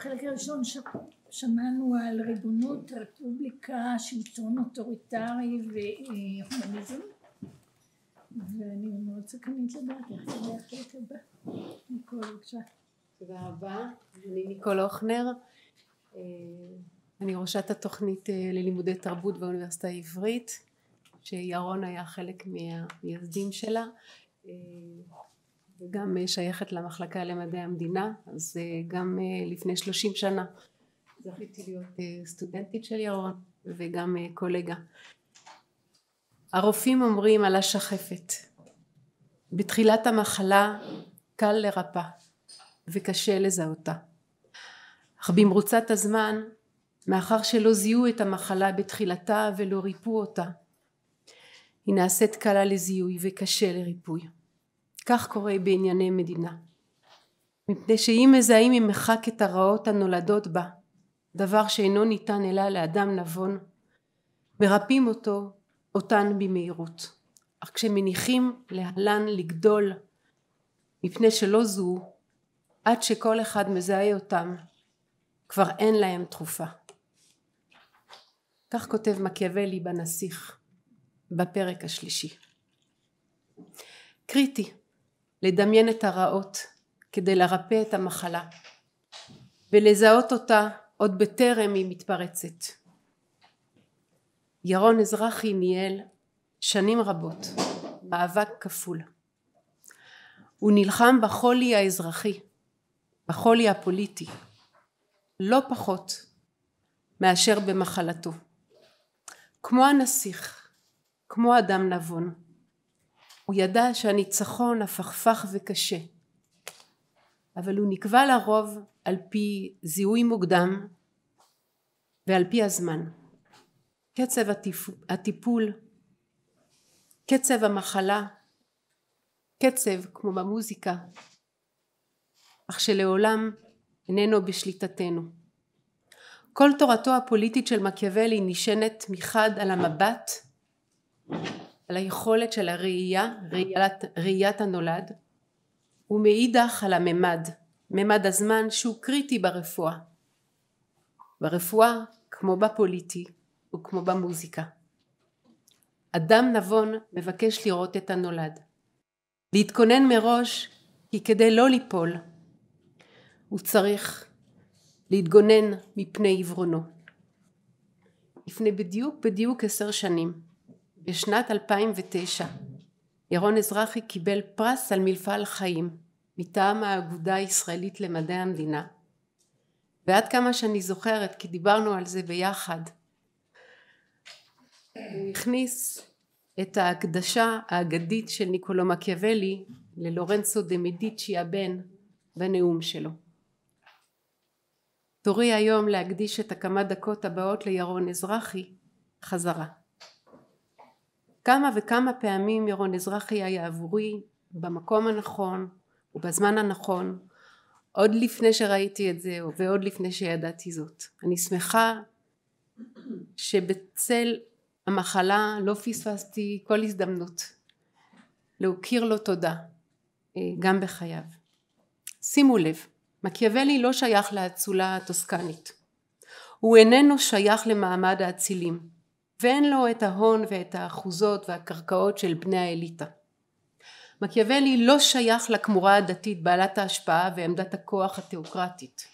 בחלק הראשון ש... שמענו על ריבונות, רפובליקה, שלטון אוטוריטרי והומניזם ואני מאוד סקרנית לדעת איך זה היה החלק הבא. ניקול בבקשה. תודה רבה, אני ניקול הוכנר אה, אני ראשת התוכנית אה, ללימודי תרבות באוניברסיטה העברית שירון היה חלק מהמייסדים שלה אה, וגם אה, שייכת למחלקה למדעי המדינה אז אה, גם אה, לפני שלושים שנה זכיתי להיות סטודנטית של ירון וגם קולגה הרופאים אומרים על השחפת בתחילת המחלה קל לרפא וקשה לזהותה אך במרוצת הזמן מאחר שלא זיהו את המחלה בתחילתה ולא ריפו אותה היא נעשית קלה לזיהוי וקשה לריפוי כך קורה בענייני מדינה. מפני שאם מזהים ממרחק את הרעות הנולדות בה, דבר שאינו ניתן אלא לאדם נבון, מרפאים אותו, אותן במהירות. אך כשמניחים להלן לגדול, מפני שלא זו, עד שכל אחד מזהה אותם, כבר אין להם תרופה. כך כותב מקיאוולי בנסיך, בפרק השלישי. קריטי לדמיין את הרעות כדי לרפא את המחלה ולזהות אותה עוד בטרם היא מתפרצת. ירון אזרחי ניהל שנים רבות מאבק כפול. הוא נלחם בחולי האזרחי, בחולי הפוליטי, לא פחות מאשר במחלתו. כמו הנסיך, כמו אדם נבון, הוא ידע שהניצחון הפכפך וקשה, אבל הוא נקבע לרוב על פי זיהוי מוקדם ועל פי הזמן. קצב הטיפול, קצב המחלה, קצב כמו במוזיקה, אך שלעולם איננו בשליטתנו. כל תורתו הפוליטית של מקיאוולי נשענת מחד על המבט על היכולת של הראייה, ראיית, ראיית הנולד, ומאידך על הממד, ממד הזמן שהוא קריטי ברפואה. ברפואה, כמו בפוליטי וכמו במוזיקה. אדם נבון מבקש לראות את הנולד. להתכונן מראש כי כדי לא ליפול הוא צריך להתגונן מפני עיוורונו. לפני בדיוק בדיוק עשר שנים בשנת 2009 ירון אזרחי קיבל פרס על מפעל חיים מטעם האגודה הישראלית למדעי המדינה ועד כמה שאני זוכרת כי דיברנו על זה ביחד הוא הכניס את ההקדשה האגדית של ניקולו מקיאוולי ללורנצו דה מדיצ'י הבן בנאום שלו. תורי היום להקדיש את הכמה דקות הבאות לירון אזרחי חזרה כמה וכמה פעמים ירון אזרחי היה עבורי במקום הנכון ובזמן הנכון עוד לפני שראיתי את זה ועוד לפני שידעתי זאת. אני שמחה שבצל המחלה לא פספסתי כל הזדמנות להכיר לו תודה אה, גם בחייו. שימו לב, מקיאוולי לא שייך לאצולה הטוסקנית. הוא איננו שייך למעמד האצילים. ואין לו את ההון ואת האחוזות והקרקעות של בני האליטה. מקיאוולי לא שייך לכמורה הדתית בעלת ההשפעה ועמדת הכוח התיאוקרטית.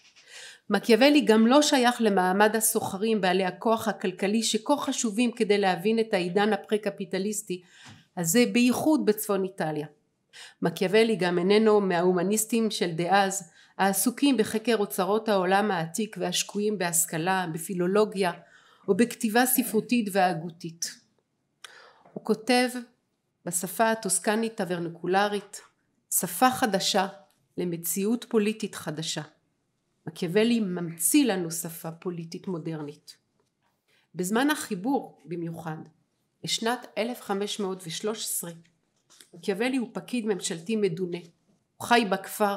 מקיאוולי גם לא שייך למעמד הסוחרים בעלי הכוח הכלכלי שכה חשובים כדי להבין את העידן הפרה קפיטליסטי הזה בייחוד בצפון איטליה. מקיאוולי גם איננו מההומניסטים של דאז העסוקים בחקר אוצרות העולם העתיק והשקועים בהשכלה, בפילולוגיה, או בכתיבה ספרותית והגותית. הוא כותב בשפה הטוסקנית הוורנקולרית שפה חדשה למציאות פוליטית חדשה. מקיאוולי ממציא לנו שפה פוליטית מודרנית. בזמן החיבור במיוחד, בשנת 1513, מקיאוולי הוא פקיד ממשלתי מדונה. הוא חי בכפר,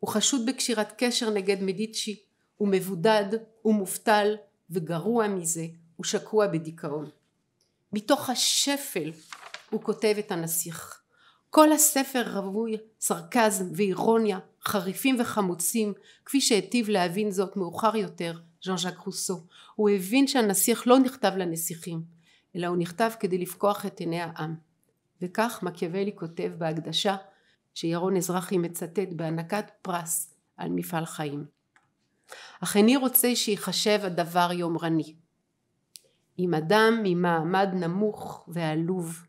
הוא חשוד בקשירת קשר נגד מדיצ'י, הוא מבודד, הוא מובטל, וגרוע מזה הוא שקוע בדיכאון. מתוך השפל הוא כותב את הנסיך. כל הספר רווי סרקזם ואירוניה חריפים וחמוצים כפי שהיטיב להבין זאת מאוחר יותר ז'אן ז'אק רוסו. הוא הבין שהנסיך לא נכתב לנסיכים אלא הוא נכתב כדי לפקוח את עיני העם. וכך מקיאוולי כותב בהקדשה שירון אזרחי מצטט בהענקת פרס על מפעל חיים. אך איני רוצה שייחשב הדבר יומרני. אם אדם ממעמד נמוך ועלוב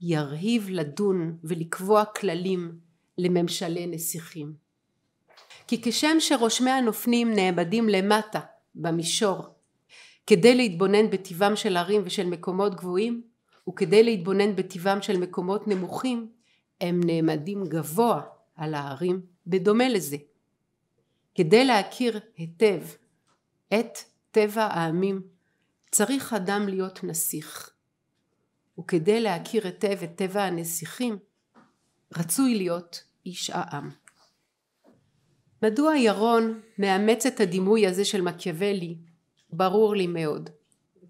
ירהיב לדון ולקבוע כללים לממשלי נסיכים. כי כשם שרושמי הנופנים נאבדים למטה, במישור, כדי להתבונן בטיבם של ערים ושל מקומות גבוהים, וכדי להתבונן בטיבם של מקומות נמוכים, הם נעמדים גבוה על הערים בדומה לזה. כדי להכיר היטב את טבע העמים צריך אדם להיות נסיך וכדי להכיר היטב את טבע הנסיכים רצוי להיות איש העם. מדוע ירון מאמץ את הדימוי הזה של מקיאוולי ברור לי מאוד.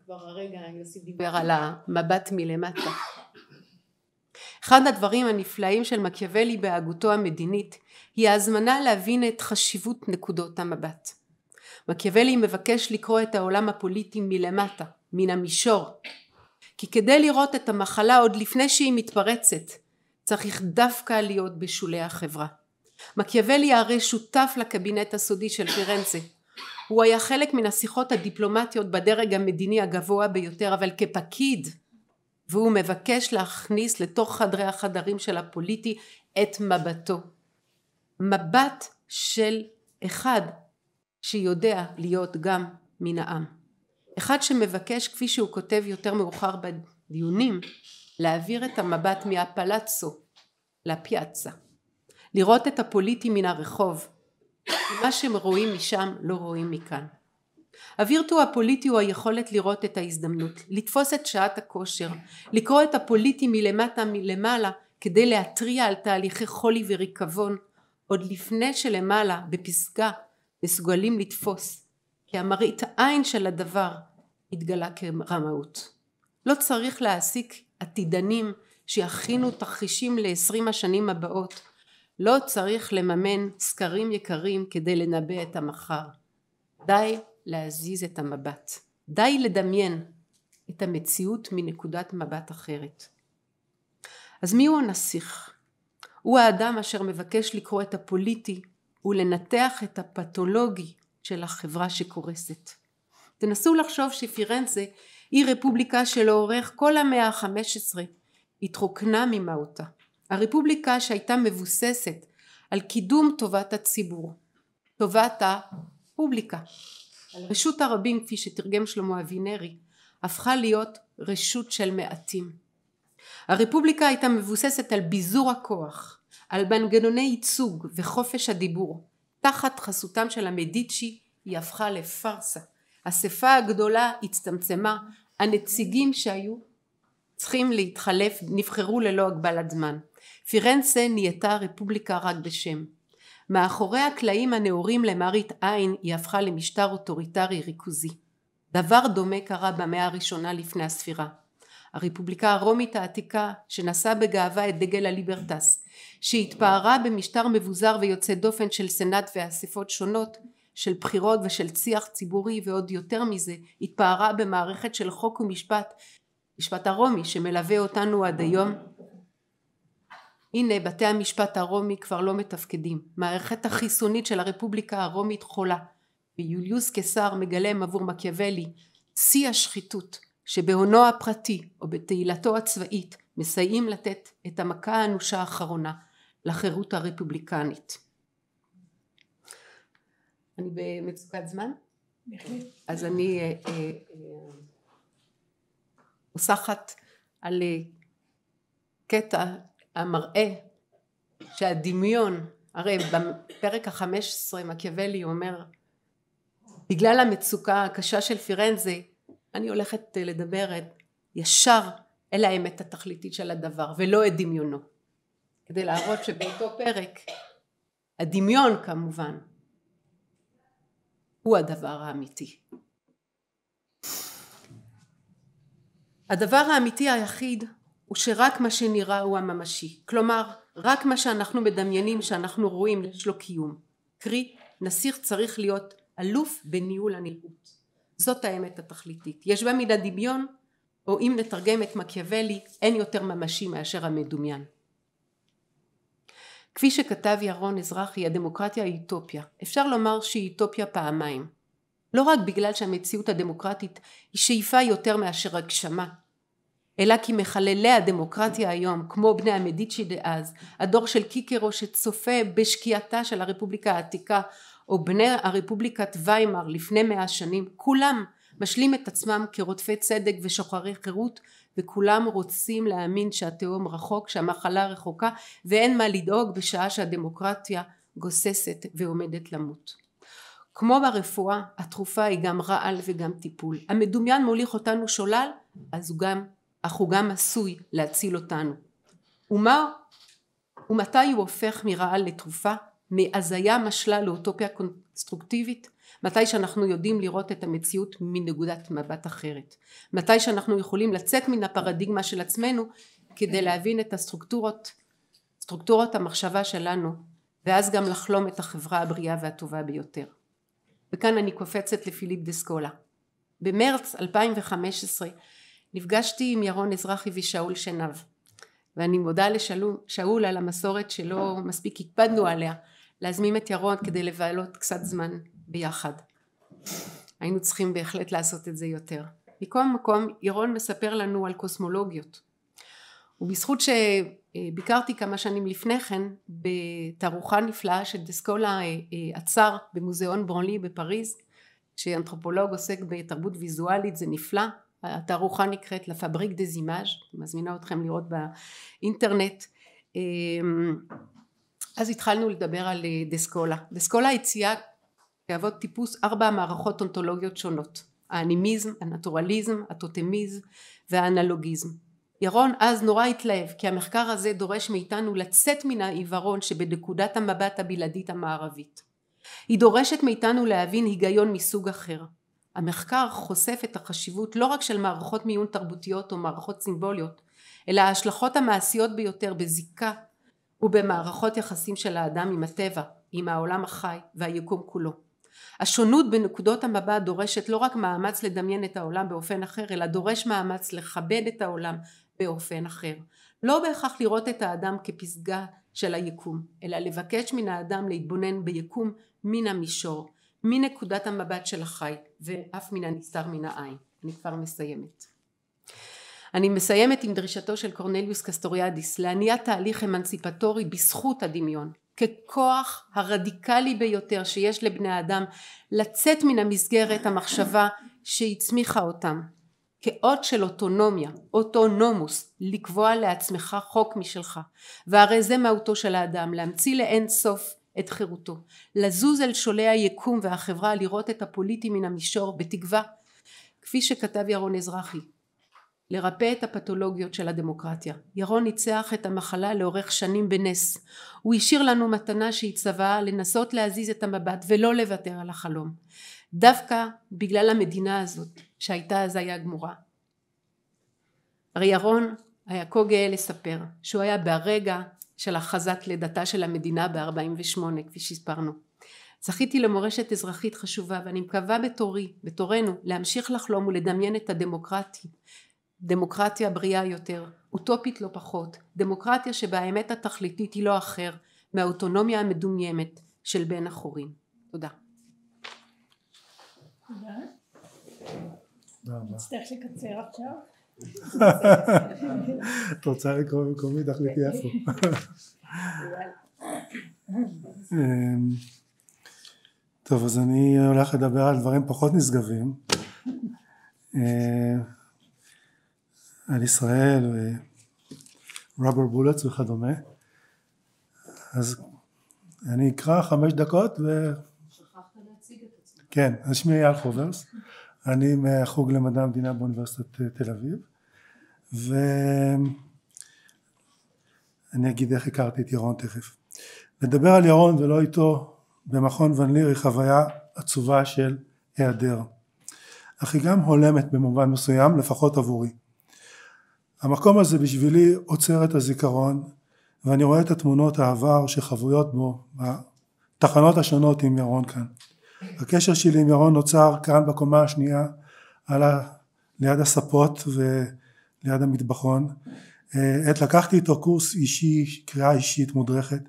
כבר הרגע יוסי דיבר על המבט מלמטה אחד הדברים הנפלאים של מקיאוולי בהגותו המדינית היא ההזמנה להבין את חשיבות נקודות המבט. מקיאוולי מבקש לקרוא את העולם הפוליטי מלמטה, מן המישור. כי כדי לראות את המחלה עוד לפני שהיא מתפרצת, צריך דווקא להיות בשולי החברה. מקיאוולי הרי שותף לקבינט הסודי של פירנצה. הוא היה חלק מן השיחות הדיפלומטיות בדרג המדיני הגבוה ביותר, אבל כפקיד והוא מבקש להכניס לתוך חדרי החדרים של הפוליטי את מבטו. מבט של אחד שיודע להיות גם מן העם. אחד שמבקש, כפי שהוא כותב יותר מאוחר בדיונים, להעביר את המבט מהפלצו לפיאצה. לראות את הפוליטי מן הרחוב. מה שהם רואים משם לא רואים מכאן. הווירטו הפוליטי הוא היכולת לראות את ההזדמנות, לתפוס את שעת הכושר, כן. לקרוא את הפוליטי מלמטה מלמעלה כדי להתריע על תהליכי חולי וריקבון עוד לפני שלמעלה בפסגה מסוגלים לתפוס כי המראית עין של הדבר התגלה כרמאות. לא צריך להעסיק עתידנים שיכינו תרחישים לעשרים השנים הבאות. לא צריך לממן סקרים יקרים כדי לנבא את המחר. די להזיז את המבט. די לדמיין את המציאות מנקודת מבט אחרת. אז מיהו הנסיך? הוא האדם אשר מבקש לקרוא את הפוליטי ולנתח את הפתולוגי של החברה שקורסת. תנסו לחשוב שפירנצה היא רפובליקה שלאורך כל המאה ה-15 התרוקנה ממהותה. הרפובליקה שהייתה מבוססת על קידום טובת הציבור, טובת הפובליקה. רשות הרבים כפי שתרגם שלמה אבינרי הפכה להיות רשות של מעטים. הרפובליקה הייתה מבוססת על ביזור הכוח, על מנגנוני ייצוג וחופש הדיבור. תחת חסותם של המדיצ'י היא הפכה לפארסה. האספה הגדולה הצטמצמה, הנציגים שהיו צריכים להתחלף נבחרו ללא הגבלת זמן. פירנצה נהייתה רפובליקה רק בשם. מאחורי הקלעים הנאורים למרית עין היא הפכה למשטר אוטוריטרי ריכוזי. דבר דומה קרה במאה הראשונה לפני הספירה. הרפובליקה הרומית העתיקה שנשאה בגאווה את דגל הליברטס שהתפארה במשטר מבוזר ויוצא דופן של סנאט ואספות שונות של בחירות ושל שיח ציבורי ועוד יותר מזה התפארה במערכת של חוק ומשפט משפט הרומי שמלווה אותנו עד היום הנה בתי המשפט הרומי כבר לא מתפקדים, מערכת החיסונית של הרפובליקה הרומית חולה, ויוליוס קיסר מגלם עבור מקיאוולי שיא השחיתות שבהונו הפרטי או בתהילתו הצבאית מסייעים לתת את המכה האנושה האחרונה לחירות הרפובליקנית. אני במצוקת זמן? אז אני אה, אה, אה על אה, קטע המראה שהדמיון, הרי בפרק החמש עשרה מקיאוולי אומר בגלל המצוקה הקשה של פירנזי אני הולכת אה, לדבר אה, ישר אל האמת התכליתית של הדבר ולא את דמיונו כדי להראות שבאותו פרק הדמיון כמובן הוא הדבר האמיתי. הדבר האמיתי היחיד הוא שרק מה שנראה הוא הממשי. כלומר, רק מה שאנחנו מדמיינים שאנחנו רואים יש לו קיום. קרי, נסיך צריך להיות אלוף בניהול הנראות. זאת האמת התכליתית. יש בה מידה דמיון, או אם נתרגם את מקיאוולי, אין יותר ממשי מאשר המדומיין. כפי שכתב ירון אזרחי, הדמוקרטיה היא אוטופיה. אפשר לומר שהיא אוטופיה פעמיים. לא רק בגלל שהמציאות הדמוקרטית היא שאיפה יותר מאשר הגשמה, אלא כי מחללי הדמוקרטיה היום, כמו בני המדיצ'י דאז, הדור של קיקרו שצופה בשקיעתה של הרפובליקה העתיקה, או בני הרפובליקת ויימאר לפני מאה שנים, כולם משלים את עצמם כרודפי צדק ושוחרי חירות, וכולם רוצים להאמין שהתהום רחוק, שהמחלה רחוקה, ואין מה לדאוג בשעה שהדמוקרטיה גוססת ועומדת למות. כמו ברפואה, התרופה היא גם רעל וגם טיפול. המדומיין מוליך אותנו שולל, אז הוא גם אך הוא גם עשוי להציל אותנו. ומה ומתי הוא הופך מרעל לתרופה, מהזיה משלה לאוטופיה קונסטרוקטיבית, מתי שאנחנו יודעים לראות את המציאות מנקודת מבט אחרת, מתי שאנחנו יכולים לצאת מן הפרדיגמה של עצמנו כדי להבין את הסטרוקטורות, סטרוקטורות המחשבה שלנו, ואז גם לחלום את החברה הבריאה והטובה ביותר. וכאן אני קופצת לפיליפ דסקולה. במרץ 2015 נפגשתי עם ירון אזרחי ושאול שנב ואני מודה לשאול על המסורת שלא מספיק הקפדנו עליה להזמין את ירון כדי לבלות קצת זמן ביחד היינו צריכים בהחלט לעשות את זה יותר מכל מקום ירון מספר לנו על קוסמולוגיות ובזכות שביקרתי כמה שנים לפני כן בתערוכה נפלאה של דסקולה אה, אה, עצר במוזיאון ברונלי בפריז שאנתרופולוג עוסק בתרבות ויזואלית זה נפלא התערוכה נקראת La לפבריק דה זימאז', מזמינה אתכם לראות באינטרנט. אמ, אז התחלנו לדבר על אה, דסקולה. דסקולה הציעה כאבות טיפוס ארבע מערכות אונתולוגיות שונות, האנימיזם, הנטורליזם, הטוטמיזם והאנלוגיזם. ירון אז נורא התלהב כי המחקר הזה דורש מאיתנו לצאת מן העיוורון שבנקודת המבט הבלעדית המערבית. היא דורשת מאיתנו להבין היגיון מסוג אחר, המחקר חושף את החשיבות לא רק של מערכות מיון תרבותיות או מערכות סימבוליות, אלא ההשלכות המעשיות ביותר בזיקה ובמערכות יחסים של האדם עם הטבע, עם העולם החי והיקום כולו. השונות בנקודות המבט דורשת לא רק מאמץ לדמיין את העולם באופן אחר, אלא דורש מאמץ לכבד את העולם באופן אחר. לא בהכרח לראות את האדם כפסגה של היקום, אלא לבקש מן האדם להתבונן ביקום מן המישור, מנקודת המבט של החי ואף מן הנסתר מן העין. אני כבר מסיימת. אני מסיימת עם דרישתו של קורנליוס קסטוריאדיס להניע תהליך אמנציפטורי בזכות הדמיון ככוח הרדיקלי ביותר שיש לבני האדם לצאת מן המסגרת המחשבה שהצמיחה אותם כאות של אוטונומיה, אוטונומוס, לקבוע לעצמך חוק משלך. והרי זה מהותו של האדם, להמציא לאין סוף את חירותו, לזוז אל שולי היקום והחברה לראות את הפוליטי מן המישור בתקווה, כפי שכתב ירון אזרחי, לרפא את הפתולוגיות של הדמוקרטיה. ירון ניצח את המחלה לאורך שנים בנס. הוא השאיר לנו מתנה שהיא צוואה לנסות להזיז את המבט ולא לוותר על החלום. דווקא בגלל המדינה הזאת שהייתה הזיה גמורה. הרי ירון היה כה גאה לספר שהוא היה ברגע של הכרזת לידתה של המדינה ב-48 כפי שהסברנו. זכיתי למורשת אזרחית חשובה ואני מקווה בתורי, בתורנו, להמשיך לחלום ולדמיין את הדמוקרטי, דמוקרטיה בריאה יותר, אוטופית לא פחות, דמוקרטיה שבה האמת התכליתית היא לא אחר מהאוטונומיה המדומיימת של בן החורין. תודה. תודה. תודה רבה. נצטרך לקצר עכשיו. את רוצה לקרוא במקומי? תחליטי איפה. אמ, טוב, אז אני הולך לדבר על דברים פחות נשגבים. אמ, על ישראל, ורובר בולטס וכדומה. אז אני אקרא חמש דקות ו... שכחת להציג את עצמך. כן, אז שמי אייל חוברס. אני מהחוג למדע המדינה באוניברסיטת אה, תל אביב ואני אגיד איך הכרתי את ירון תכף. לדבר על ירון ולא איתו במכון ון ליר היא חוויה עצובה של היעדר אך היא גם הולמת במובן מסוים לפחות עבורי. המקום הזה בשבילי עוצר את הזיכרון ואני רואה את התמונות העבר שחבויות בו בתחנות השונות עם ירון כאן הקשר שלי עם ירון נוצר כאן בקומה השנייה על ה... ליד הספות וליד המטבחון אה, עת לקחתי איתו קורס אישי קריאה אישית מודרכת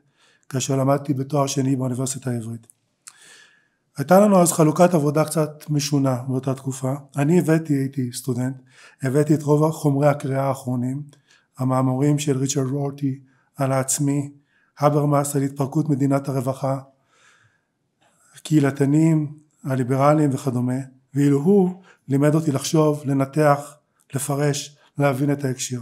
כאשר למדתי בתואר שני באוניברסיטה העברית הייתה לנו אז חלוקת עבודה קצת משונה באותה תקופה אני הבאתי הייתי סטודנט הבאתי את רוב חומרי הקריאה האחרונים המאמורים של ריצ'רד רורטי על העצמי, הברמאס על התפרקות מדינת הרווחה, הקהילתנים, הליברליים וכדומה, ואילו הוא לימד אותי לחשוב, לנתח, לפרש, להבין את ההקשר.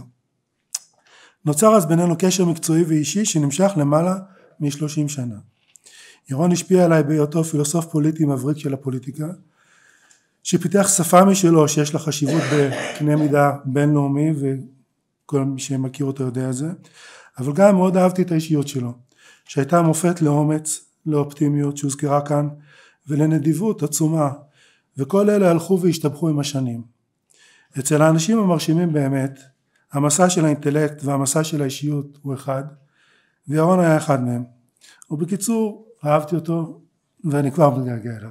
נוצר אז בינינו קשר מקצועי ואישי שנמשך למעלה מ-30 שנה. ירון השפיע עליי בהיותו פילוסוף פוליטי מבריק של הפוליטיקה, שפיתח שפה משלו שיש לה חשיבות בקנה מידה בינלאומי וכל מי שמכיר אותו יודע את זה, אבל גם מאוד אהבתי את האישיות שלו, שהייתה מופת לאומץ, לאופטימיות שהוזכרה כאן ולנדיבות עצומה וכל אלה הלכו והשתבחו עם השנים. אצל האנשים המרשימים באמת המסע של האינטלקט והמסע של האישיות הוא אחד וירון היה אחד מהם ובקיצור אהבתי אותו ואני כבר מתגעגע אליו.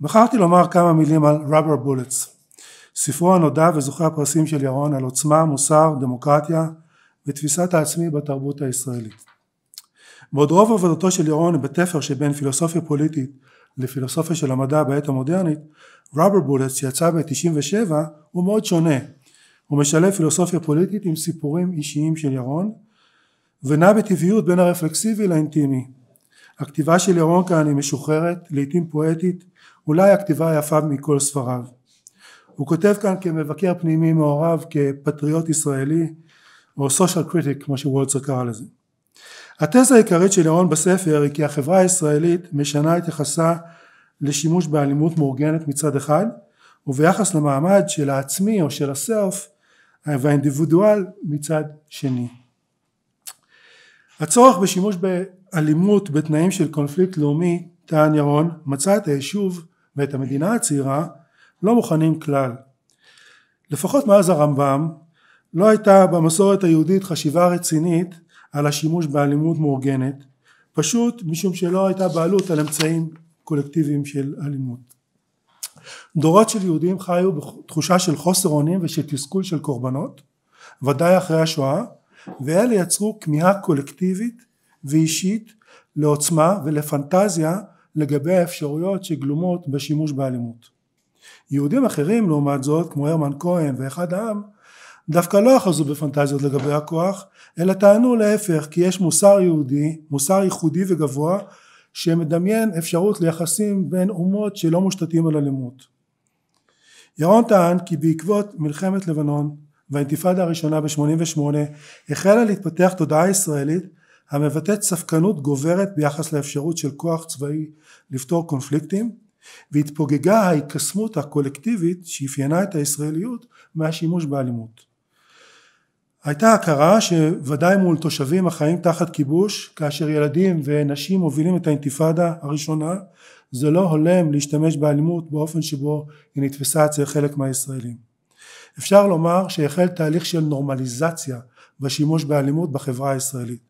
בחרתי לומר כמה מילים על rubber bullets ספרו הנודע וזוכה הפרסים של ירון על עוצמה, מוסר, דמוקרטיה ותפיסת העצמי בתרבות הישראלית. בעוד רוב עבודתו של ירון בתפר שבין פילוסופיה פוליטית לפילוסופיה של המדע בעת המודרנית, רבר בולטס שיצא ב-97 הוא מאוד שונה. הוא משלב פילוסופיה פוליטית עם סיפורים אישיים של ירון ונע בטבעיות בין הרפלקסיבי לאינטימי. הכתיבה של ירון כאן היא משוחררת, לעיתים פואטית, אולי הכתיבה היפה מכל ספריו. הוא כותב כאן כמבקר פנימי מעורב, כפטריוט ישראלי, או social critic כמו שוולצר קרא לזה. התזה העיקרית של ירון בספר היא כי החברה הישראלית משנה את יחסה לשימוש באלימות מאורגנת מצד אחד וביחס למעמד של העצמי או של הסרף והאינדיבידואל מצד שני. הצורך בשימוש באלימות בתנאים של קונפליקט לאומי, טען ירון, מצא את היישוב ואת המדינה הצעירה לא מוכנים כלל. לפחות מאז הרמב"ם לא הייתה במסורת היהודית חשיבה רצינית על השימוש באלימות מאורגנת פשוט משום שלא הייתה בעלות על אמצעים קולקטיביים של אלימות. דורות של יהודים חיו בתחושה של חוסר אונים ושל תסכול של קורבנות ודאי אחרי השואה ואלה יצרו כמיהה קולקטיבית ואישית לעוצמה ולפנטזיה לגבי האפשרויות שגלומות בשימוש באלימות. יהודים אחרים לעומת זאת כמו הרמן כהן ואחד העם דווקא לא אחזו בפנטזיות לגבי הכוח, אלא טענו להפך, כי יש מוסר יהודי, מוסר ייחודי וגבוה, שמדמיין אפשרות ליחסים בין אומות שלא מושתתים על אלימות. ירון טען כי בעקבות מלחמת לבנון והאינתיפאדה הראשונה ב-88 החלה להתפתח תודעה ישראלית המבטאת ספקנות גוברת ביחס לאפשרות של כוח צבאי לפתור קונפליקטים והתפוגגה ההיקסמות הקולקטיבית שאפיינה את הישראליות מהשימוש באלימות. הייתה הכרה שוודאי מול תושבים החיים תחת כיבוש כאשר ילדים ונשים מובילים את האינתיפאדה הראשונה זה לא הולם להשתמש באלימות באופן שבו היא נתפסה אצל חלק מהישראלים. אפשר לומר שהחל תהליך של נורמליזציה בשימוש באלימות בחברה הישראלית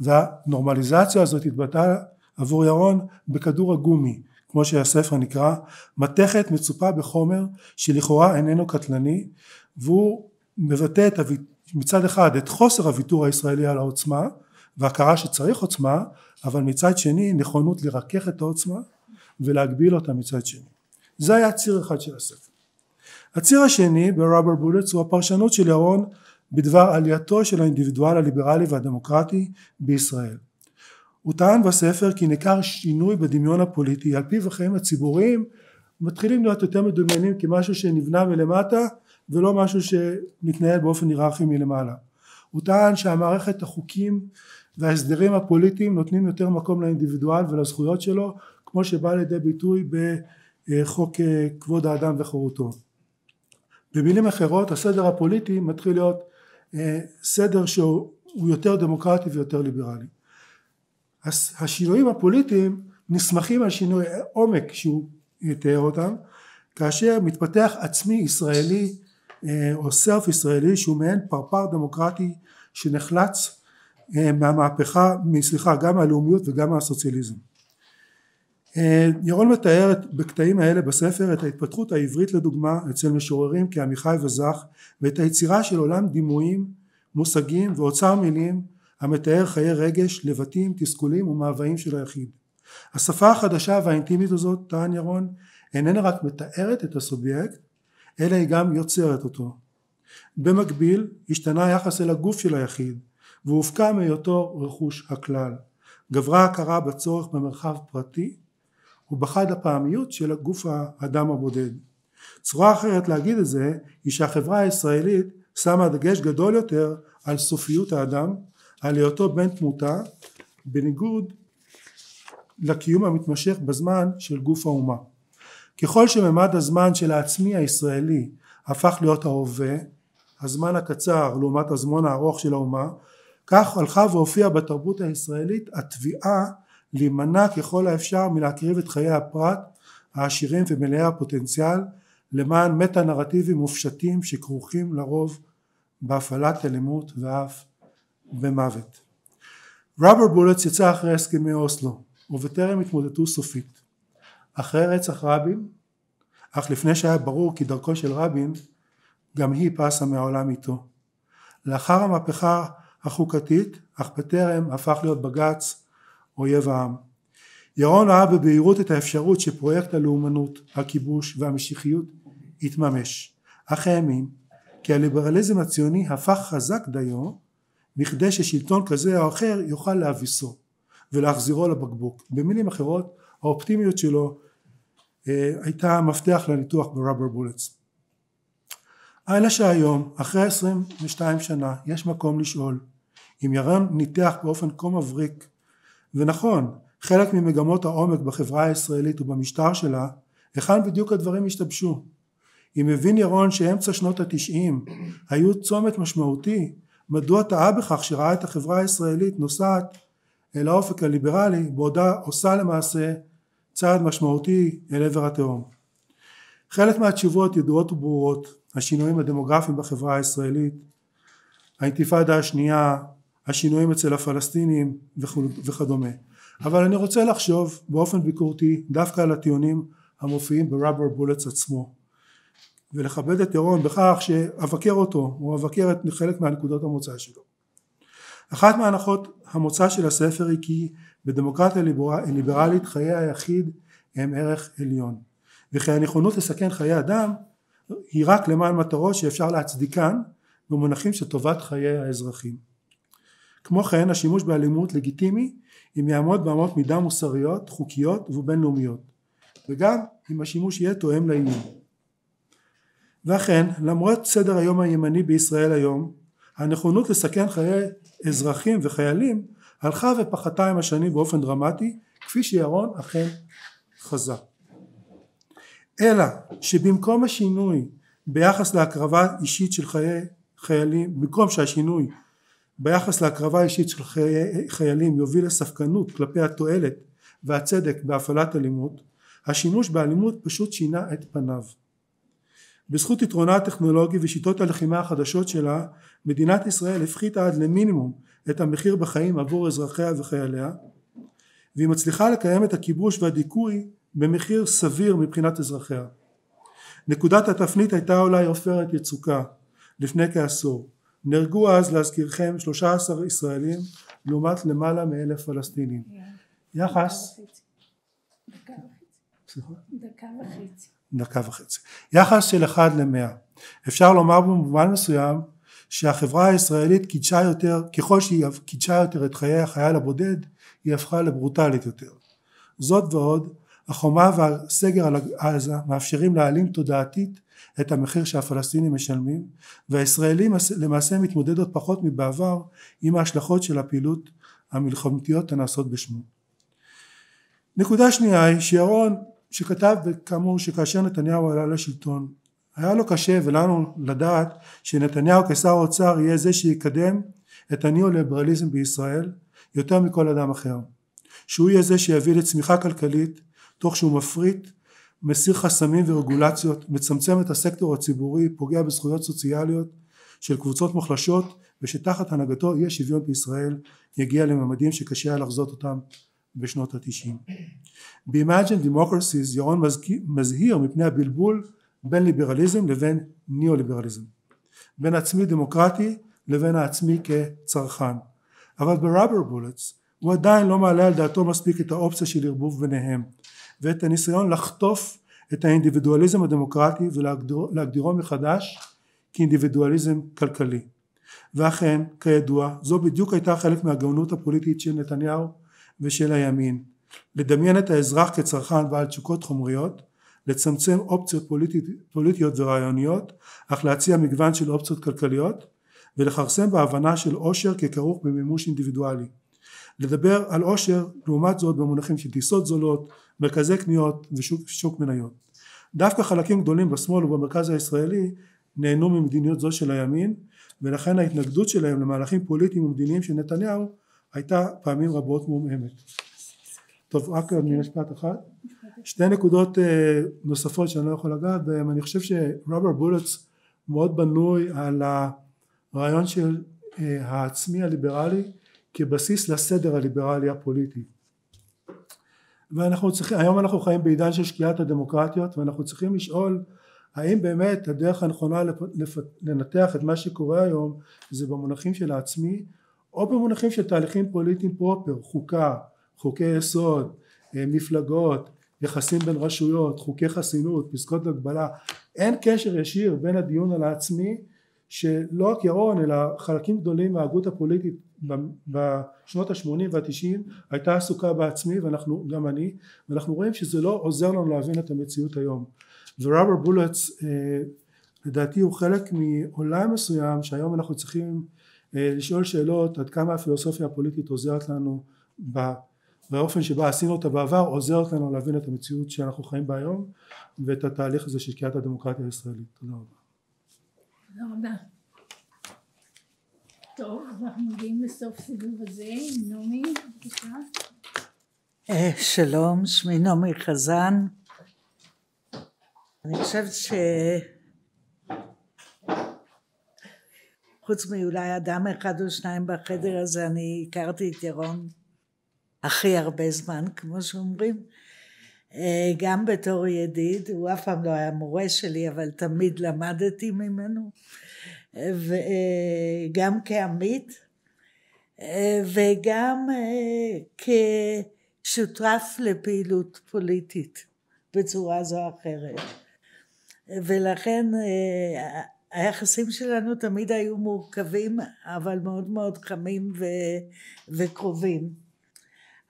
והנורמליזציה הזאת התבטאה עבור ירון בכדור הגומי כמו שהספר נקרא מתכת מצופה בחומר שלכאורה איננו קטלני והוא מבטא את הוויתור מצד אחד את חוסר הוויתור הישראלי על העוצמה והכרה שצריך עוצמה אבל מצד שני נכונות לרכך את העוצמה ולהגביל אותה מצד שני זה היה ציר אחד של הספר הציר השני ברובר בולטס הוא הפרשנות של ירון בדבר עלייתו של האינדיבידואל הליברלי והדמוקרטי בישראל הוא טען בספר כי ניכר שינוי בדמיון הפוליטי על פיו החיים הציבוריים מתחילים להיות יותר מדומיינים כמשהו שנבנה מלמטה ולא משהו שמתנהל באופן היררכי מלמעלה. הוא טען שהמערכת החוקים וההסדרים הפוליטיים נותנים יותר מקום לאינדיבידואל ולזכויות שלו כמו שבא לידי ביטוי בחוק אה, כבוד האדם וחירותו. במילים אחרות הסדר הפוליטי מתחיל להיות אה, סדר שהוא יותר דמוקרטי ויותר ליברלי. השינויים הפוליטיים נסמכים על שינוי עומק שהוא תיאר אותם כאשר מתפתח עצמי ישראלי אה, או סרף ישראלי שהוא מעין פרפר דמוקרטי שנחלץ אה, מהמהפכה, סליחה, גם מהלאומיות וגם מהסוציאליזם. אה, ירון מתאר בקטעים האלה בספר את ההתפתחות העברית לדוגמה אצל משוררים כעמיחי וזך ואת היצירה של עולם דימויים, מושגים ואוצר מילים המתאר חיי רגש, לבטים, תסכולים ומאוויים של היחיד. השפה החדשה והאינטימית הזאת, טען ירון, איננה רק מתארת את הסובייקט אלא היא גם יוצרת אותו. במקביל השתנה היחס אל הגוף של היחיד והופקע מהיותו רכוש הכלל. גברה הכרה בצורך במרחב פרטי ובחד הפעמיות של גוף האדם הבודד. צורה אחרת להגיד את זה היא שהחברה הישראלית שמה דגש גדול יותר על סופיות האדם, על היותו בן תמותה, בניגוד לקיום המתמשך בזמן של גוף האומה. ככל שממד הזמן של העצמי הישראלי הפך להיות ההווה, הזמן הקצר לעומת הזמן הארוך של האומה, כך הלכה והופיעה בתרבות הישראלית התביעה להימנע ככל האפשר מלהקריב את חיי הפרט העשירים ומלאי הפוטנציאל למען מטה-נרטיבים מופשטים שכרוכים לרוב בהפעלת אלימות ואף במוות. רבר בולץ יצא אחרי הסכמי אוסלו ובטרם התמודדו סופית. אחרי רצח רבין, אך לפני שהיה ברור כי דרכו של רבין גם היא פסה מהעולם איתו. לאחר המהפכה החוקתית, אך בטרם הפך להיות בג"ץ אויב העם. ירון ראה בבהירות את האפשרות שפרויקט הלאומנות, הכיבוש והמשיחיות יתממש, אך האמין כי הליברליזם הציוני הפך חזק דיו מכדי ששלטון כזה או אחר יוכל להביסו ולהחזירו לבקבוק. במילים אחרות האופטימיות שלו אה, הייתה המפתח לניתוח ברובר בולטס. אלא שהיום, אחרי 22 שנה, יש מקום לשאול אם ירון ניתח באופן כה מבריק, ונכון, חלק ממגמות העומק בחברה הישראלית ובמשטר שלה, היכן בדיוק הדברים השתבשו. אם הבין ירון שאמצע שנות התשעים היו צומת משמעותי, מדוע טעה בכך שראה את החברה הישראלית נוסעת אל האופק הליברלי בעודה עושה למעשה צעד משמעותי אל עבר התהום. חלק מהתשובות ידועות וברורות השינויים הדמוגרפיים בחברה הישראלית האינתיפאדה השנייה השינויים אצל הפלסטינים וכדומה אבל אני רוצה לחשוב באופן ביקורתי דווקא על הטיעונים המופיעים ברובר בולטס עצמו ולכבד את אירון בכך שאבקר אותו או אבקר את חלק מהנקודות המוצא שלו אחת מהנחות המוצא של הספר היא כי בדמוקרטיה ליברלית חיי היחיד הם ערך עליון וכי הנכונות לסכן חיי אדם היא רק למען מטרות שאפשר להצדיקן במונחים של טובת חיי האזרחים. כמו כן השימוש באלימות לגיטימי אם יעמוד באמות מידה מוסריות, חוקיות ובינלאומיות וגם אם השימוש יהיה תואם לאיום. ואכן למרות סדר היום הימני בישראל היום הנכונות לסכן חיי אזרחים וחיילים הלכה ופחתה עם השנים באופן דרמטי כפי שירון אכן חזה. אלא שבמקום השינוי ביחס להקרבה אישית של חיי חיילים, במקום שהשינוי ביחס להקרבה אישית של חיי, חיילים יוביל לספקנות כלפי התועלת והצדק בהפעלת אלימות, השימוש באלימות פשוט שינה את פניו. בזכות יתרונה הטכנולוגי ושיטות הלחימה החדשות שלה מדינת ישראל הפחיתה עד למינימום את המחיר בחיים עבור אזרחיה וחייליה והיא מצליחה לקיים את הכיבוש והדיכוי במחיר סביר מבחינת אזרחיה. נקודת התפנית הייתה אולי עופרת יצוקה לפני כעשור נהרגו אז להזכירכם 13 ישראלים לעומת למעלה מאלף פלסטינים כן. יחס דקה וחצי דקה וחצי. יחס של אחד למאה. אפשר לומר במובן מסוים שהחברה הישראלית קידשה יותר, ככל שהיא קידשה יותר את חיי החייל הבודד, היא הפכה לברוטלית יותר. זאת ועוד, החומה והסגר על עזה מאפשרים להעלים תודעתית את המחיר שהפלסטינים משלמים והישראלים למעשה מתמודדות פחות מבעבר עם ההשלכות של הפעילות המלחמתיות הנעשות בשמו. נקודה שנייה היא שירון שכתב כאמור שכאשר נתניהו עלה לשלטון היה לו קשה ולנו לדעת שנתניהו כשר אוצר יהיה זה שיקדם את הניאו-ליברליזם בישראל יותר מכל אדם אחר שהוא יהיה זה שיביא לצמיחה כלכלית תוך שהוא מפריט מסיר חסמים ורגולציות מצמצם את הסקטור הציבורי פוגע בזכויות סוציאליות של קבוצות מוחלשות ושתחת הנהגתו אי השוויון בישראל יגיע לממדים שקשה היה לחזות אותם בשנות התשעים. ב-Imagine Democracies ירון מזהיר מפני הבלבול בין ליברליזם לבין ניאו-ליברליזם, בין עצמי דמוקרטי לבין העצמי כצרכן, אבל ב-Rubber Bullets הוא עדיין לא מעלה על דעתו מספיק את האופציה של ערבוב ביניהם ואת הניסיון לחטוף את האינדיבידואליזם הדמוקרטי ולהגדירו מחדש כאינדיבידואליזם כלכלי. ואכן, כידוע, זו בדיוק הייתה חלק מהגאונות הפוליטית של נתניהו ושל הימין, לדמיין את האזרח כצרכן בעל תשוקות חומריות, לצמצם אופציות פוליטית, פוליטיות ורעיוניות, אך להציע מגוון של אופציות כלכליות, ולכרסם בהבנה של עושר ככרוך במימוש אינדיבידואלי. לדבר על עושר לעומת זאת במונחים של טיסות זולות, מרכזי קניות ושוק מניות. דווקא חלקים גדולים בשמאל ובמרכז הישראלי נהנו ממדיניות זו של הימין ולכן ההתנגדות שלהם למהלכים פוליטיים ומדיניים של נתניהו הייתה פעמים רבות מומהמת. טוב רק עוד משפט אחד שתי נקודות אה, נוספות שאני לא יכול לגעת בהן אני חושב שרובר בולטס מאוד בנוי על הרעיון של אה, העצמי הליברלי כבסיס לסדר הליברלי הפוליטי ואנחנו צריכים היום אנחנו חיים בעידן של שקיעת הדמוקרטיות ואנחנו צריכים לשאול האם באמת הדרך הנכונה לפ, לנתח את מה שקורה היום זה במונחים של העצמי או במונחים של תהליכים פוליטיים פרופר, חוקה, חוקי יסוד, אה, מפלגות, יחסים בין רשויות, חוקי חסינות, פסקות הגבלה, אין קשר ישיר בין הדיון על העצמי שלא רק ירון אלא חלקים גדולים מההגות הפוליטית בשנות השמונים והתשעים הייתה עסוקה בעצמי ואנחנו גם אני ואנחנו רואים שזה לא עוזר לנו להבין את המציאות היום ורובר בולטס אה, לדעתי הוא חלק מעולם מסוים שהיום אנחנו צריכים אה, לשאול שאלות עד כמה הפילוסופיה הפוליטית עוזרת לנו באופן שבה עשינו אותה בעבר עוזרת לנו להבין את המציאות שאנחנו חיים בה היום ואת התהליך הזה של שקיעת הדמוקרטיה הישראלית תודה רבה תודה רבה טוב אנחנו מגיעים לסוף סיבוב הזה נעמי בבקשה אה, שלום שמי נעמי חזן אני חושבת ש... חוץ מאולי אדם אחד או שניים בחדר כן. הזה, אני הכרתי את ירון הכי הרבה זמן, כמו שאומרים. אה, גם בתור ידיד, הוא אף פעם לא היה מורה שלי, אבל תמיד למדתי ממנו, אה, אה, וגם כעמית, וגם כשותף לפעילות פוליטית, בצורה זו או אחרת. ולכן היחסים שלנו תמיד היו מורכבים, אבל מאוד מאוד חמים ו, וקרובים.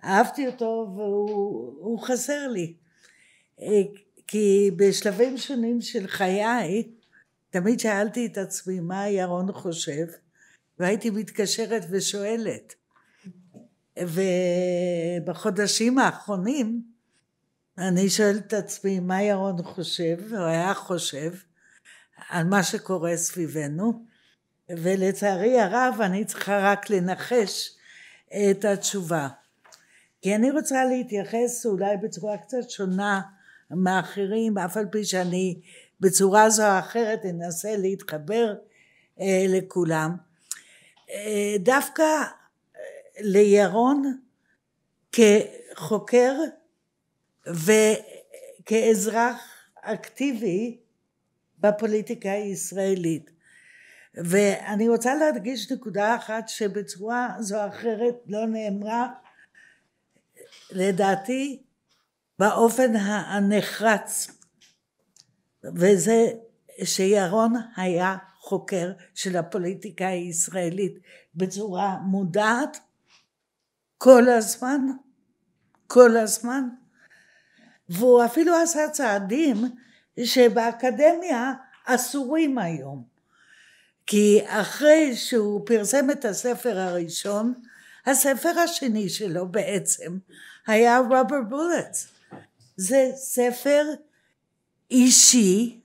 אהבתי אותו והוא חסר לי. אה, כי בשלבים שונים של חיי, תמיד שאלתי את עצמי מה ירון חושב, והייתי מתקשרת ושואלת. ובחודשים האחרונים אני שואלת את עצמי מה ירון חושב, או היה חושב, על מה שקורה סביבנו, ולצערי הרב אני צריכה רק לנחש את התשובה. כי אני רוצה להתייחס אולי בצורה קצת שונה מאחרים, אף על פי שאני בצורה זו או אחרת אנסה להתחבר אה, לכולם. אה, דווקא אה, לירון כחוקר וכאזרח אקטיבי בפוליטיקה הישראלית. ואני רוצה להדגיש נקודה אחת שבצורה זו או אחרת לא נאמרה לדעתי באופן הנחרץ וזה שירון היה חוקר של הפוליטיקה הישראלית בצורה מודעת כל הזמן, כל הזמן, והוא אפילו עשה צעדים שבאקדמיה אסורים היום. כי אחרי שהוא פרסם את הספר הראשון, הספר השני שלו בעצם היה רובר בולטס. זה ספר אישי,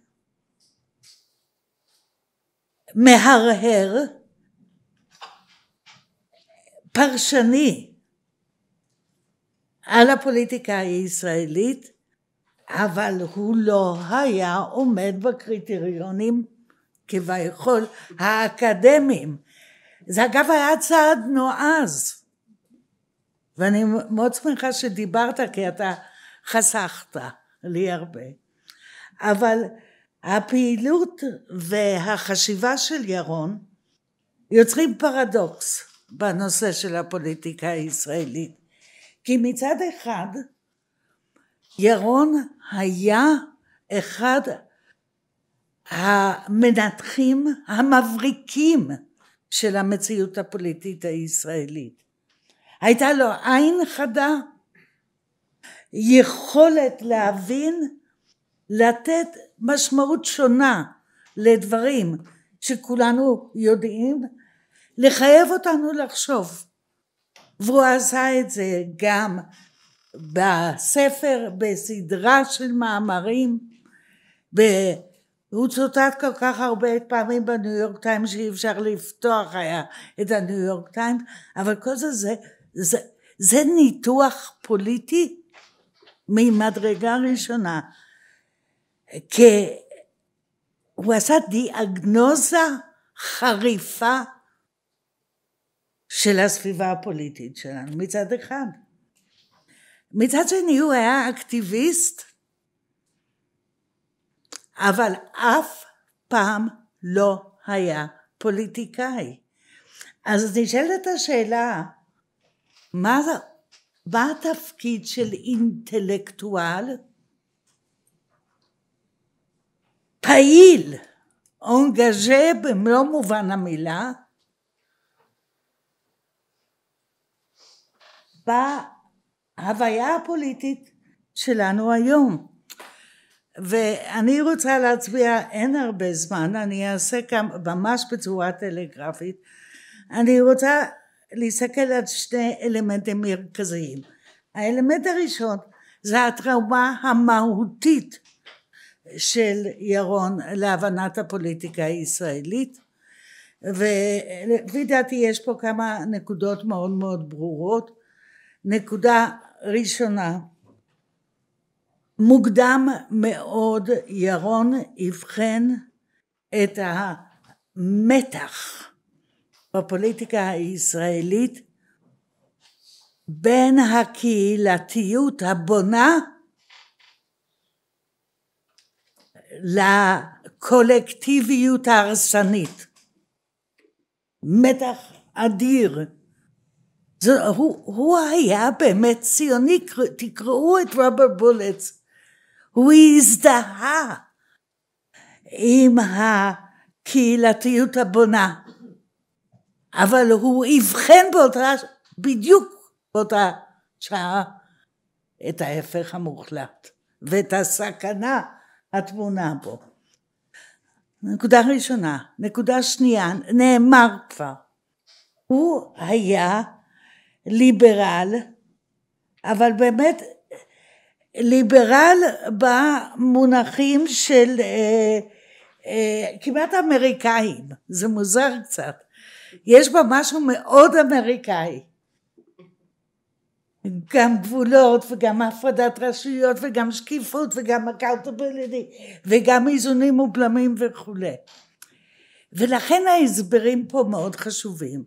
מהרהר, פרשני על הפוליטיקה הישראלית אבל הוא לא היה עומד בקריטריונים כביכול האקדמיים. זה אגב היה צעד נועז, ואני מאוד שמחה שדיברת כי אתה חסכת לי הרבה. אבל הפעילות והחשיבה של ירון יוצרים פרדוקס בנושא של הפוליטיקה הישראלית. כי מצד אחד ירון היה אחד המנתחים המבריקים של המציאות הפוליטית הישראלית. הייתה לו עין חדה, יכולת להבין, לתת משמעות שונה לדברים שכולנו יודעים, לחייב אותנו לחשוב. והוא עשה את זה גם בספר, בסדרה של מאמרים, והוא צוטט כל כך הרבה פעמים בניו יורק טיימס שאי אפשר לפתוח היה את הניו יורק טיימס, אבל כל זה זה, זה, זה ניתוח פוליטי ממדרגה ראשונה. כי הוא עשה דיאגנוזה חריפה של הסביבה הפוליטית שלנו מצד אחד. מצד שני הוא היה אקטיביסט, אבל אף פעם לא היה פוליטיקאי. אז נשאלת השאלה, מה, מה התפקיד של אינטלקטואל? פעיל, אונגז'ה במלוא מובן המילה, בא ההוויה הפוליטית שלנו היום. ואני רוצה להצביע, אין הרבה זמן, אני אעשה כאן ממש בצורה טלגרפית. אני רוצה להסתכל על שני אלמנטים מרכזיים. האלמנט הראשון זה הטראומה המהותית של ירון להבנת הפוליטיקה הישראלית ולפי דעתי יש פה כמה נקודות מאוד מאוד ברורות. נקודה ראשונה, מוקדם מאוד ירון אבחן את המתח בפוליטיקה הישראלית בין הקהילתיות הבונה לקולקטיביות ההרסנית. מתח אדיר זה, הוא, הוא היה באמת ציוני, תקראו את רובר בולטס, הוא הזדהה עם הקהילתיות הבונה, אבל הוא אבחן באותה, בדיוק באותה שעה, את ההפך המוחלט ואת הסכנה התמונה בו. נקודה ראשונה. נקודה שנייה, נאמר כבר, הוא היה ליברל, אבל באמת ליברל במונחים של אה, אה, כמעט אמריקאים, זה מוזר קצת, יש בה משהו מאוד אמריקאי, גם גבולות וגם הפרדת רשויות וגם שקיפות וגם אקאוטובליטי וגם איזונים ובלמים וכולי ולכן ההסברים פה מאוד חשובים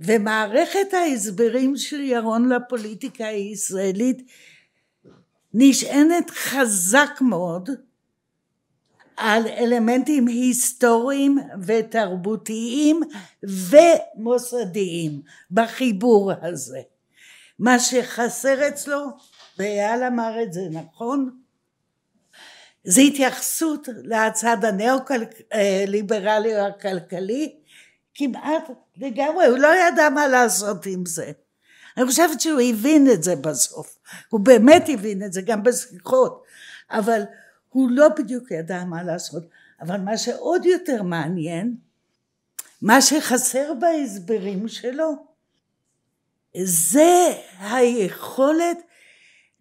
ומערכת ההסברים של ירון לפוליטיקה הישראלית נשענת חזק מאוד על אלמנטים היסטוריים ותרבותיים ומוסדיים בחיבור הזה. מה שחסר אצלו, ואייל אמר את זה נכון, זה התייחסות לצד הניאו-ליברלי הכלכלי כמעט לגמרי, הוא לא ידע מה לעשות עם זה. אני חושבת שהוא הבין את זה בסוף, הוא באמת הבין את זה גם בשיחות, אבל הוא לא בדיוק ידע מה לעשות. אבל מה שעוד יותר מעניין, מה שחסר בהסברים שלו, זה היכולת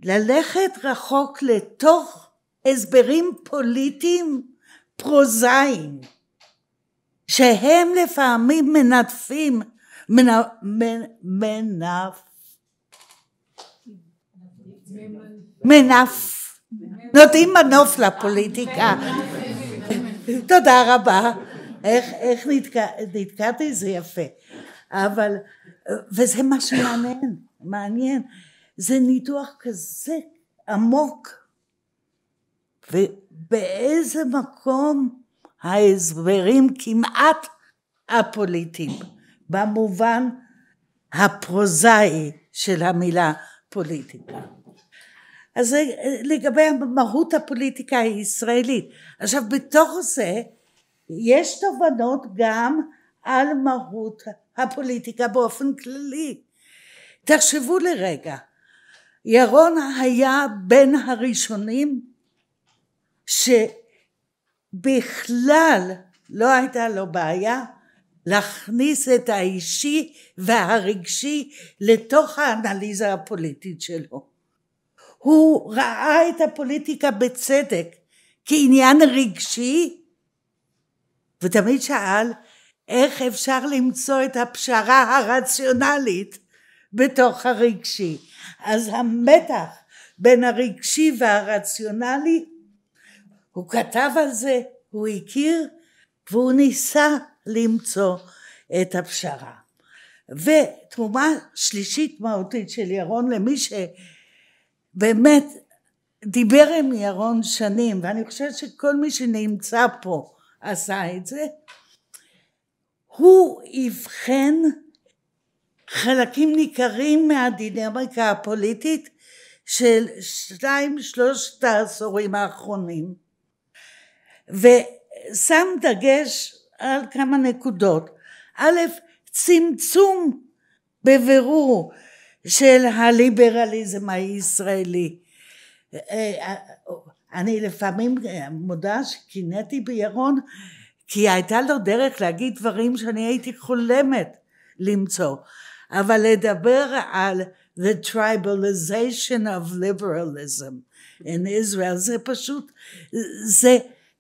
ללכת רחוק לתוך הסברים פוליטיים פרוזאיים. שהם לפעמים מנדפים, מנ... מנ... מנף... מנף. נותנים מנוף לפוליטיקה. תודה רבה. איך, איך נתקע, נתקעתי? זה יפה. אבל, וזה מה שמעניין, מעניין. זה ניתוח כזה עמוק. ובאיזה מקום ההסברים כמעט הפוליטיים, במובן הפרוזאי של המילה פוליטיקה. אז זה לגבי מהות הפוליטיקה הישראלית. עכשיו בתוך זה יש תובנות גם על מהות הפוליטיקה באופן כללי. תחשבו לרגע, ירון היה בין הראשונים ש... בכלל לא הייתה לו בעיה להכניס את האישי והרגשי לתוך האנליזה הפוליטית שלו. הוא ראה את הפוליטיקה בצדק כעניין רגשי ותמיד שאל איך אפשר למצוא את הפשרה הרציונלית בתוך הרגשי. אז המתח בין הרגשי והרציונלי הוא כתב על זה, הוא הכיר, והוא ניסה למצוא את הפשרה. ותרומה שלישית מהותית של ירון למי שבאמת דיבר עם ירון שנים, ואני חושבת שכל מי שנמצא פה עשה את זה, הוא אבחן חלקים ניכרים מהדינמיקה הפוליטית של שתיים שלושת העשורים האחרונים. ושם דגש על כמה נקודות. א', צמצום בבירור של הליברליזם הישראלי. אה, אה, אני לפעמים מודה שקינאתי בירון כי הייתה לו דרך להגיד דברים שאני הייתי חולמת למצוא אבל לדבר על the tribalization of liberalism in Israel זה פשוט זה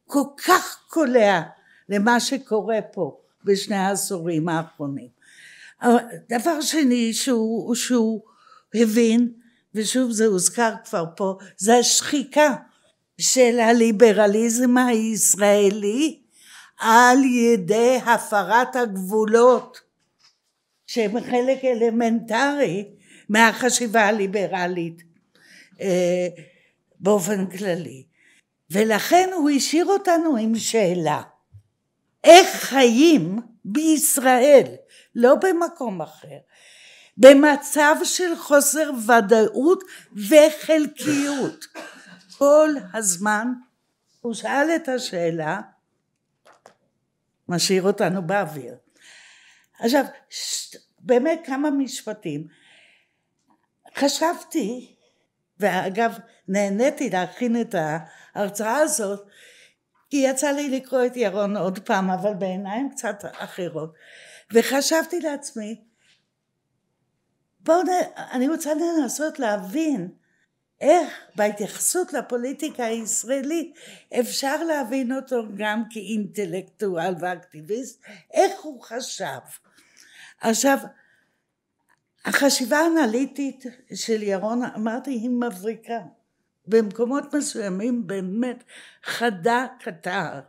כל כך קולע למה שקורה פה בשני העשורים האחרונים. דבר שני שהוא, שהוא הבין, ושוב זה הוזכר כבר פה, זה השחיקה של הליברליזם הישראלי על ידי הפרת הגבולות שהם חלק אלמנטרי מהחשיבה הליברלית אה, באופן כללי. ולכן הוא השאיר אותנו עם שאלה, איך חיים בישראל, לא במקום אחר, במצב של חוסר ודאות וחלקיות. כל הזמן הוא שאל את השאלה, משאיר אותנו באוויר. עכשיו, ש... באמת כמה משפטים. חשבתי, ואגב, נהניתי להכין את ה... ההרצאה הזאת, כי יצא לי לקרוא את ירון עוד פעם, אבל בעיניים קצת אחרות. וחשבתי לעצמי, בואו, אני רוצה לנסות להבין איך בהתייחסות לפוליטיקה הישראלית אפשר להבין אותו גם כאינטלקטואל ואקטיביסט, איך הוא חשב. עכשיו, החשיבה האנליטית של ירון, אמרתי, היא מבריקה. במקומות מסוימים באמת חדה קטר.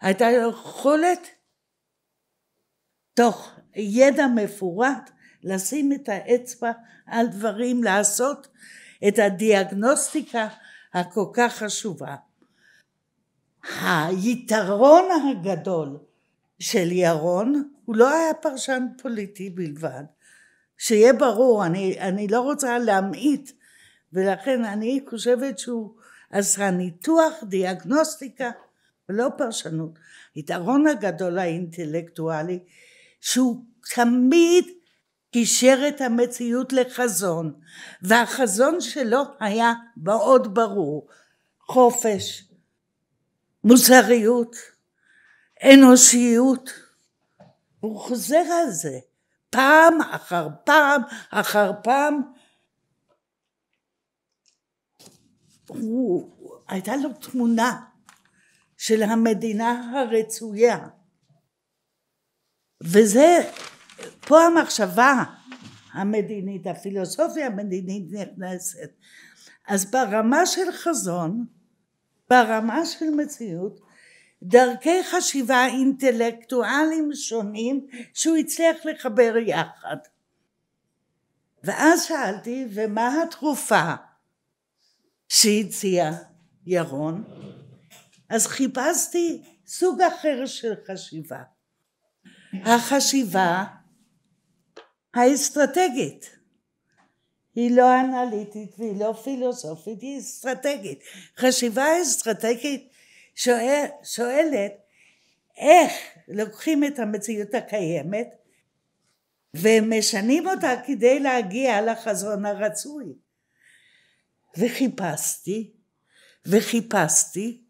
הייתה יכולת תוך ידע מפורט לשים את האצבע על דברים, לעשות את הדיאגנוסטיקה הכל כך חשובה. היתרון הגדול של ירון, הוא לא היה פרשן פוליטי בלבד. שיהיה ברור, אני, אני לא רוצה להמעיט ולכן אני חושבת שהוא עשה ניתוח, דיאגנוסטיקה, ולא פרשנות. היתרון הגדול האינטלקטואלי שהוא תמיד קישר את המציאות לחזון, והחזון שלו היה מאוד ברור, חופש, מוסריות, אנושיות, הוא חוזר על זה פעם אחר פעם אחר פעם הוא, הייתה לו תמונה של המדינה הרצויה. וזה, פה המחשבה המדינית, הפילוסופיה המדינית נכנסת. אז ברמה של חזון, ברמה של מציאות, דרכי חשיבה אינטלקטואליים שונים שהוא הצליח לחבר יחד. ואז שאלתי, ומה התרופה? שהציע ירון, אז חיפשתי סוג אחר של חשיבה. החשיבה האסטרטגית. היא לא אנליטית והיא לא פילוסופית, היא אסטרטגית. חשיבה אסטרטגית שואל, שואלת איך לוקחים את המציאות הקיימת ומשנים אותה כדי להגיע לחזון הרצוי. וחיפשתי, וחיפשתי,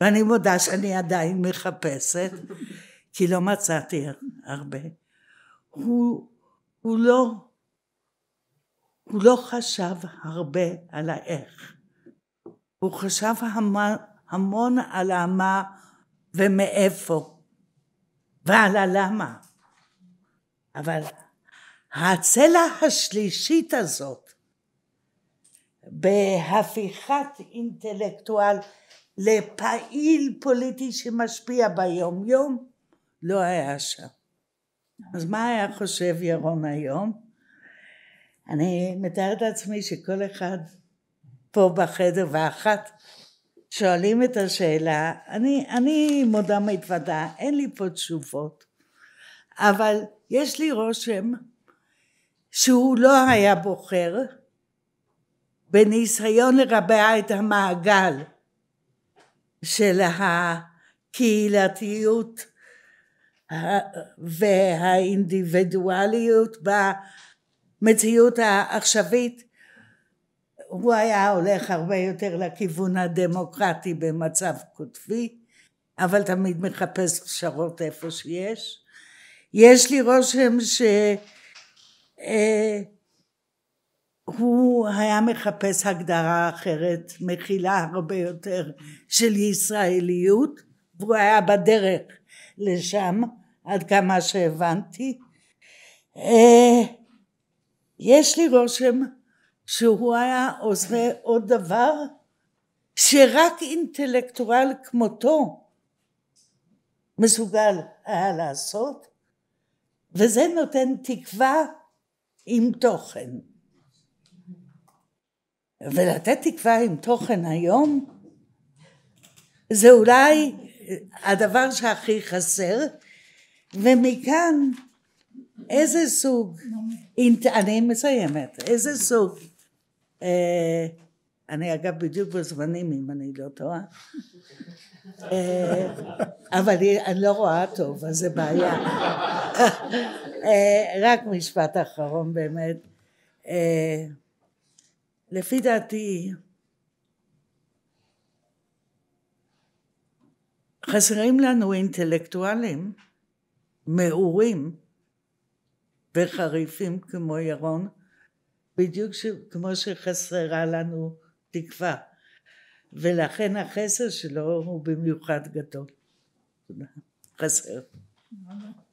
ואני מודה שאני עדיין מחפשת, כי לא מצאתי הרבה. הוא, הוא לא, הוא לא חשב הרבה על האיך. הוא חשב המון, המון על המה ומאיפה, ועל הלמה. אבל הצלע השלישית הזאת בהפיכת אינטלקטואל לפעיל פוליטי שמשפיע ביום יום לא היה שם. אז מה היה חושב ירון היום? אני מתארת לעצמי שכל אחד פה בחדר ואחת שואלים את השאלה, אני, אני מודה מתוודה, אין לי פה תשובות, אבל יש לי רושם שהוא לא היה בוחר בניסיון לרבע את המעגל של הקהילתיות והאינדיבידואליות במציאות העכשווית הוא היה הולך הרבה יותר לכיוון הדמוקרטי במצב קוטבי אבל תמיד מחפש פשרות איפה שיש יש לי רושם ש... אה, הוא היה מחפש הגדרה אחרת, מכילה הרבה יותר של ישראליות, והוא היה בדרך לשם, עד כמה שהבנתי. אה, יש לי רושם שהוא היה עושה עוד דבר שרק אינטלקטואל כמותו מסוגל היה לעשות, וזה נותן תקווה עם תוכן. ולתת תקווה עם תוכן היום זה אולי הדבר שהכי חסר ומכאן איזה סוג, אני מסיימת, איזה סוג, אה, אני אגב בדיוק בזמנים אם אני לא טועה, אה, אבל אני לא רואה טוב אז זה בעיה, אה, רק משפט אחרון באמת, אה, לפי דעתי, חסרים לנו אינטלקטואלים מעורים וחריפים כמו ירון, בדיוק ש... כמו שחסרה לנו תקווה, ולכן החסר שלו הוא במיוחד גדול. חסר.